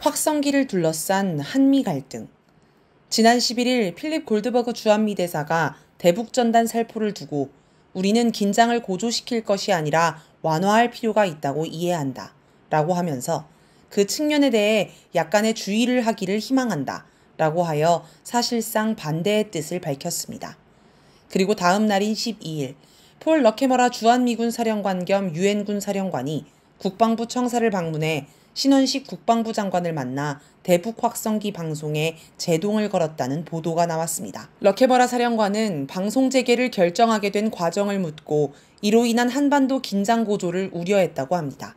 확성기를 둘러싼 한미 갈등. 지난 11일 필립 골드버그 주한미 대사가 대북 전단 살포를 두고 우리는 긴장을 고조시킬 것이 아니라 완화할 필요가 있다고 이해한다. 라고 하면서 그 측면에 대해 약간의 주의를 하기를 희망한다. 라고 하여 사실상 반대의 뜻을 밝혔습니다. 그리고 다음 날인 12일 폴 러케머라 주한미군 사령관 겸 유엔군 사령관이 국방부 청사를 방문해 신원식 국방부 장관을 만나 대북 확성기 방송에 제동을 걸었다는 보도가 나왔습니다. 럭케버라 사령관은 방송 재개를 결정하게 된 과정을 묻고 이로 인한 한반도 긴장 고조를 우려했다고 합니다.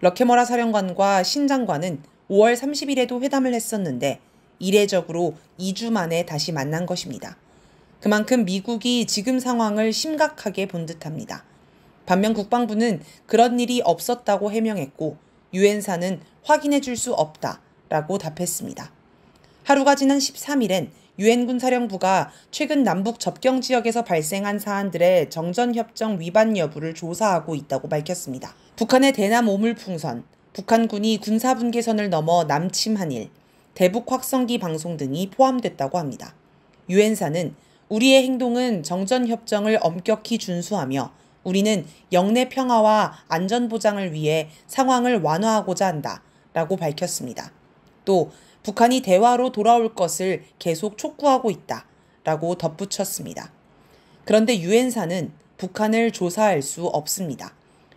럭케머라 사령관과 신 장관은 5월 30일에도 회담을 했었는데 이례적으로 2주 만에 다시 만난 것입니다. 그만큼 미국이 지금 상황을 심각하게 본 듯합니다. 반면 국방부는 그런 일이 없었다고 해명했고 유엔사는 확인해 줄 수 없다 라고 답했습니다. 하루가 지난 13일엔 유엔 군사령부가 최근 남북 접경 지역에서 발생한 사안들의 정전협정 위반 여부를 조사하고 있다고 밝혔습니다. 북한의 대남 오물풍선, 북한군이 군사분계선을 넘어 남침한 일, 대북 확성기 방송 등이 포함됐다고 합니다. 유엔사는 우리의 행동은 정전협정을 엄격히 준수하며 우리는 영내 평화와 안전 보장을 위해 상황을 완화하고자 한다. 라고 밝혔습니다. 또 북한이 대화로 돌아올 것을 계속 촉구하고 있다. 라고 덧붙였습니다. 그런데 유엔사는 북한을 조사할 수 없습니다.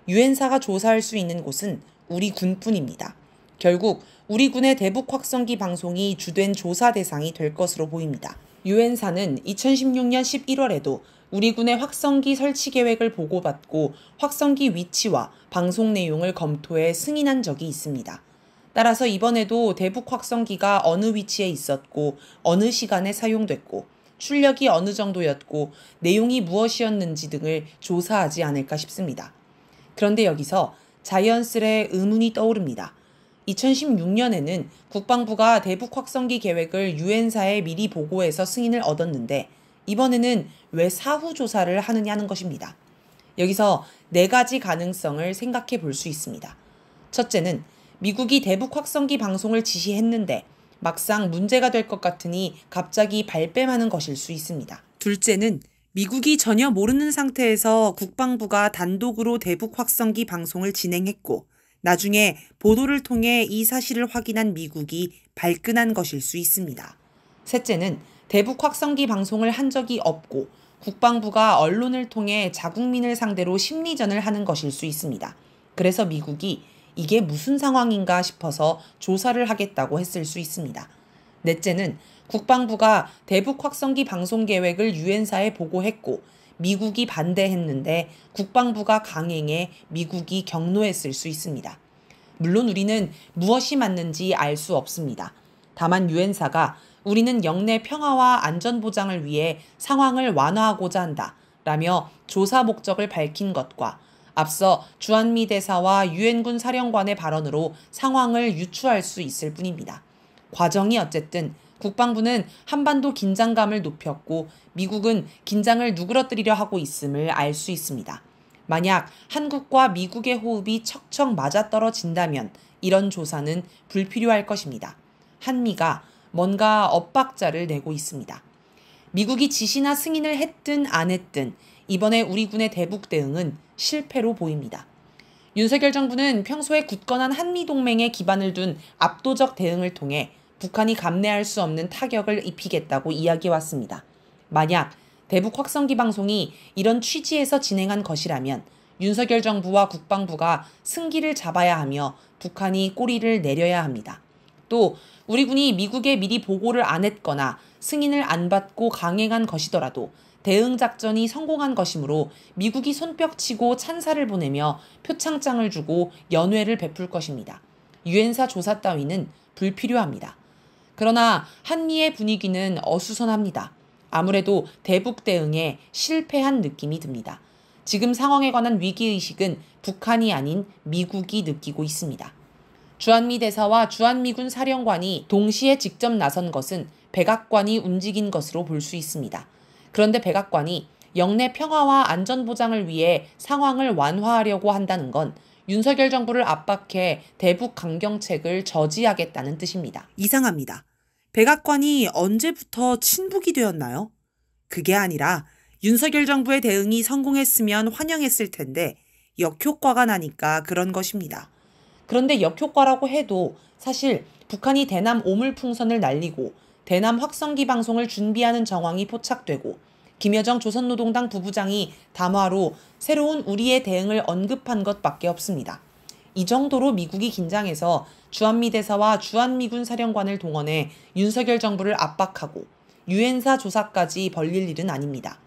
유엔사가 조사할 수 있는 곳은 우리 군뿐입니다. 결국 우리 군의 대북 확성기 방송이 주된 조사 대상이 될 것으로 보입니다. 유엔사는 2016년 11월에도 우리 군의 확성기 설치 계획을 보고받고 확성기 위치와 방송 내용을 검토해 승인한 적이 있습니다. 따라서 이번에도 대북 확성기가 어느 위치에 있었고 어느 시간에 사용됐고 출력이 어느 정도였고 내용이 무엇이었는지 등을 조사하지 않을까 싶습니다. 그런데 여기서 자연스레 의문이 떠오릅니다. 2016년에는 국방부가 대북 확성기 계획을 유엔사에 미리 보고해서 승인을 얻었는데 이번에는 왜 사후 조사를 하느냐는 것입니다. 여기서 네 가지 가능성을 생각해 볼 수 있습니다. 첫째는 미국이 대북 확성기 방송을 지시했는데 막상 문제가 될 것 같으니 갑자기 발뺌하는 것일 수 있습니다. 둘째는 미국이 전혀 모르는 상태에서 국방부가 단독으로 대북 확성기 방송을 진행했고 나중에 보도를 통해 이 사실을 확인한 미국이 발끈한 것일 수 있습니다. 셋째는 대북 확성기 방송을 한 적이 없고 국방부가 언론을 통해 자국민을 상대로 심리전을 하는 것일 수 있습니다. 그래서 미국이 이게 무슨 상황인가 싶어서 조사를 하겠다고 했을 수 있습니다. 넷째는 국방부가 대북 확성기 방송 계획을 유엔사에 보고했고 미국이 반대했는데 국방부가 강행해 미국이 경로했을 수 있습니다. 물론 우리는 무엇이 맞는지 알 수 없습니다. 다만 유엔사가 우리는 영내 평화와 안전 보장을 위해 상황을 완화하고자 한다. 라며 조사 목적을 밝힌 것과 앞서 주한미 대사와 유엔군 사령관의 발언으로 상황을 유추할 수 있을 뿐입니다. 과정이 어쨌든 국방부는 한반도 긴장감을 높였고 미국은 긴장을 누그러뜨리려 하고 있음을 알 수 있습니다. 만약 한국과 미국의 호흡이 척척 맞아떨어진다면 이런 조사는 불필요할 것입니다. 한미가 뭔가 엇박자를 내고 있습니다. 미국이 지시나 승인을 했든 안 했든 이번에 우리 군의 대북 대응은 실패로 보입니다. 윤석열 정부는 평소에 굳건한 한미동맹에 기반을 둔 압도적 대응을 통해 북한이 감내할 수 없는 타격을 입히겠다고 이야기해왔습니다. 만약 대북 확성기 방송이 이런 취지에서 진행한 것이라면 윤석열 정부와 국방부가 승기를 잡아야 하며 북한이 꼬리를 내려야 합니다. 또 우리 군이 미국에 미리 보고를 안 했거나 승인을 안 받고 강행한 것이더라도 대응 작전이 성공한 것이므로 미국이 손뼉치고 찬사를 보내며 표창장을 주고 연회를 베풀 것입니다. 유엔사 조사 따위는 불필요합니다. 그러나 한미의 분위기는 어수선합니다. 아무래도 대북 대응에 실패한 느낌이 듭니다. 지금 상황에 관한 위기의식은 북한이 아닌 미국이 느끼고 있습니다. 주한미 대사와 주한미군 사령관이 동시에 직접 나선 것은 백악관이 움직인 것으로 볼 수 있습니다. 그런데 백악관이 영내 평화와 안전 보장을 위해 상황을 완화하려고 한다는 건 윤석열 정부를 압박해 대북 강경책을 저지하겠다는 뜻입니다. 이상합니다. 백악관이 언제부터 친북이 되었나요? 그게 아니라 윤석열 정부의 대응이 성공했으면 환영했을 텐데 역효과가 나니까 그런 것입니다. 그런데 역효과라고 해도 사실 북한이 대남 오물풍선을 날리고 대남 확성기 방송을 준비하는 정황이 포착되고 김여정 조선노동당 부부장이 담화로 새로운 우리의 대응을 언급한 것밖에 없습니다. 이 정도로 미국이 긴장해서 주한미 대사와 주한미군 사령관을 동원해 윤석열 정부를 압박하고 유엔사 조사까지 벌릴 일은 아닙니다.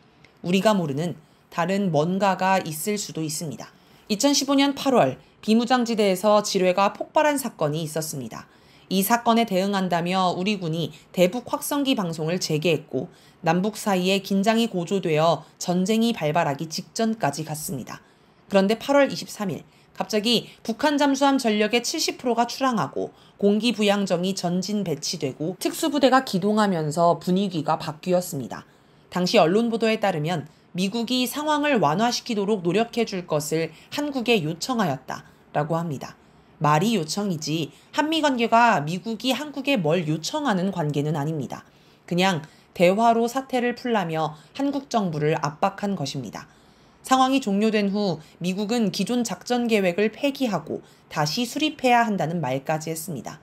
우리가 모르는 다른 뭔가가 있을 수도 있습니다. 2015년 8월 비무장지대에서 지뢰가 폭발한 사건이 있었습니다. 이 사건에 대응한다며 우리 군이 대북 확성기 방송을 재개했고 남북 사이에 긴장이 고조되어 전쟁이 발발하기 직전까지 갔습니다. 그런데 8월 23일 갑자기 북한 잠수함 전력의 70%가 출항하고 공기 부양정이 전진 배치되고 특수부대가 기동하면서 분위기가 바뀌었습니다. 당시 언론 보도에 따르면 미국이 상황을 완화시키도록 노력해 줄 것을 한국에 요청하였다. 라고 합니다. 말이 요청이지 한미 관계가 미국이 한국에 뭘 요청하는 관계는 아닙니다. 그냥 대화로 사태를 풀라며 한국 정부를 압박한 것입니다. 상황이 종료된 후 미국은 기존 작전 계획을 폐기하고 다시 수립해야 한다는 말까지 했습니다.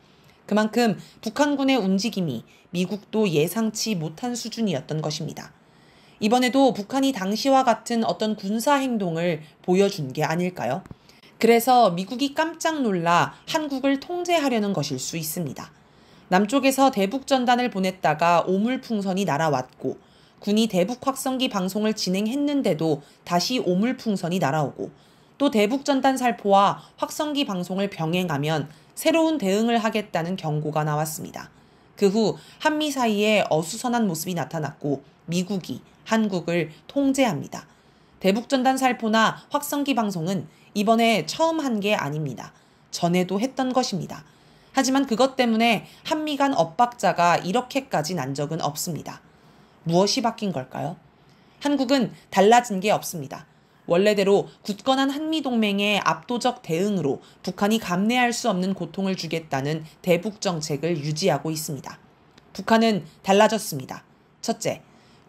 그만큼 북한군의 움직임이 미국도 예상치 못한 수준이었던 것입니다. 이번에도 북한이 당시와 같은 어떤 군사 행동을 보여준 게 아닐까요? 그래서 미국이 깜짝 놀라 한국을 통제하려는 것일 수 있습니다. 남쪽에서 대북 전단을 보냈다가 오물풍선이 날아왔고 군이 대북 확성기 방송을 진행했는데도 다시 오물풍선이 날아오고 또 대북 전단 살포와 확성기 방송을 병행하면 새로운 대응을 하겠다는 경고가 나왔습니다. 그 후 한미 사이에 어수선한 모습이 나타났고 미국이 한국을 통제합니다. 대북전단 살포나 확성기 방송은 이번에 처음 한 게 아닙니다. 전에도 했던 것입니다. 하지만 그것 때문에 한미 간 엇박자가 이렇게까지 난 적은 없습니다. 무엇이 바뀐 걸까요? 한국은 달라진 게 없습니다. 원래대로 굳건한 한미동맹의 압도적 대응으로 북한이 감내할 수 없는 고통을 주겠다는 대북 정책을 유지하고 있습니다. 북한은 달라졌습니다. 첫째,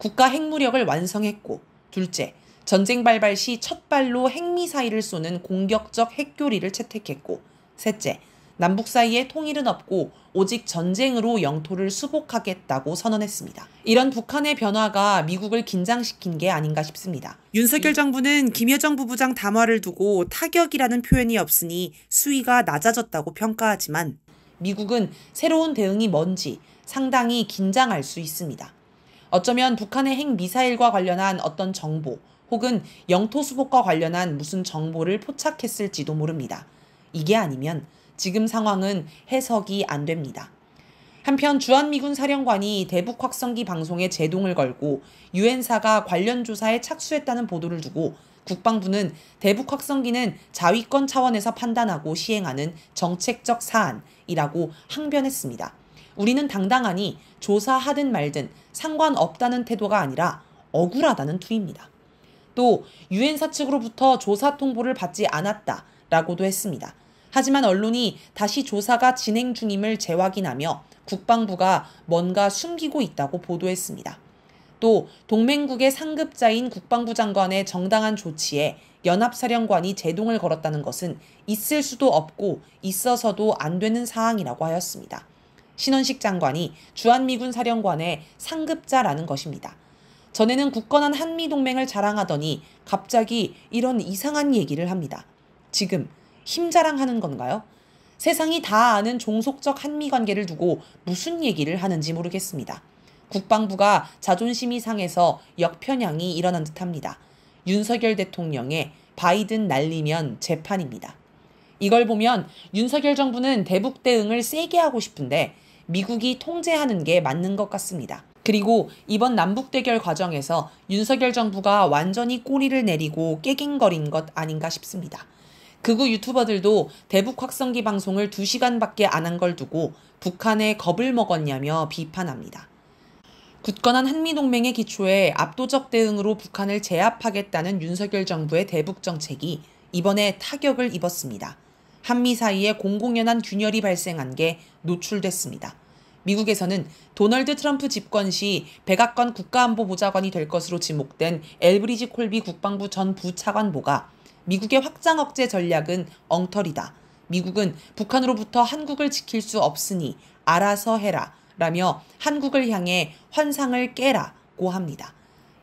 국가 핵무력을 완성했고, 둘째, 전쟁 발발 시 첫 발로 핵미사일을 쏘는 공격적 핵교리를 채택했고, 셋째, 남북 사이에 통일은 없고 오직 전쟁으로 영토를 수복하겠다고 선언했습니다. 이런 북한의 변화가 미국을 긴장시킨 게 아닌가 싶습니다. 윤석열 정부는 김여정 부부장 담화를 두고 타격이라는 표현이 없으니 수위가 낮아졌다고 평가하지만 미국은 새로운 대응이 뭔지 상당히 긴장할 수 있습니다. 어쩌면 북한의 핵미사일과 관련한 어떤 정보 혹은 영토 수복과 관련한 무슨 정보를 포착했을지도 모릅니다. 이게 아니면 지금 상황은 해석이 안 됩니다. 한편 주한미군 사령관이 대북 확성기 방송에 제동을 걸고 유엔사가 관련 조사에 착수했다는 보도를 두고 국방부는 대북 확성기는 자위권 차원에서 판단하고 시행하는 정책적 사안이라고 항변했습니다. 우리는 당당하니 조사하든 말든 상관없다는 태도가 아니라 억울하다는 투입니다. 또 유엔사 측으로부터 조사 통보를 받지 않았다라고도 했습니다. 하지만 언론이 다시 조사가 진행 중임을 재확인하며 국방부가 뭔가 숨기고 있다고 보도했습니다. 또 동맹국의 상급자인 국방부 장관의 정당한 조치에 연합사령관이 제동을 걸었다는 것은 있을 수도 없고 있어서도 안 되는 사항이라고 하였습니다. 신원식 장관이 주한미군 사령관의 상급자라는 것입니다. 전에는 굳건한 한미동맹을 자랑하더니 갑자기 이런 이상한 얘기를 합니다. 지금 힘 자랑하는 건가요? 세상이 다 아는 종속적 한미 관계를 두고 무슨 얘기를 하는지 모르겠습니다. 국방부가 자존심이 상해서 역편향이 일어난 듯 합니다. 윤석열 대통령의 바이든 날리면 재판입니다. 이걸 보면 윤석열 정부는 대북 대응을 세게 하고 싶은데 미국이 통제하는 게 맞는 것 같습니다. 그리고 이번 남북 대결 과정에서 윤석열 정부가 완전히 꼬리를 내리고 깨갱거린 것 아닌가 싶습니다. 극우 유튜버들도 대북 확성기 방송을 2시간밖에 안 한 걸 두고 북한에 겁을 먹었냐며 비판합니다. 굳건한 한미동맹의 기초에 압도적 대응으로 북한을 제압하겠다는 윤석열 정부의 대북 정책이 이번에 타격을 입었습니다. 한미 사이에 공공연한 균열이 발생한 게 노출됐습니다. 미국에서는 도널드 트럼프 집권 시 백악관 국가안보보좌관이 될 것으로 지목된 엘브리지 콜비 국방부 전 부차관보가 미국의 확장 억제 전략은 엉터리다. 미국은 북한으로부터 한국을 지킬 수 없으니 알아서 해라. 라며 한국을 향해 환상을 깨라고 합니다.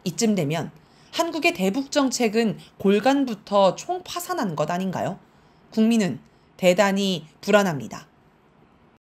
이쯤 되면 한국의 대북 정책은 골간부터 총 파산한 것 아닌가요? 국민은 대단히 불안합니다.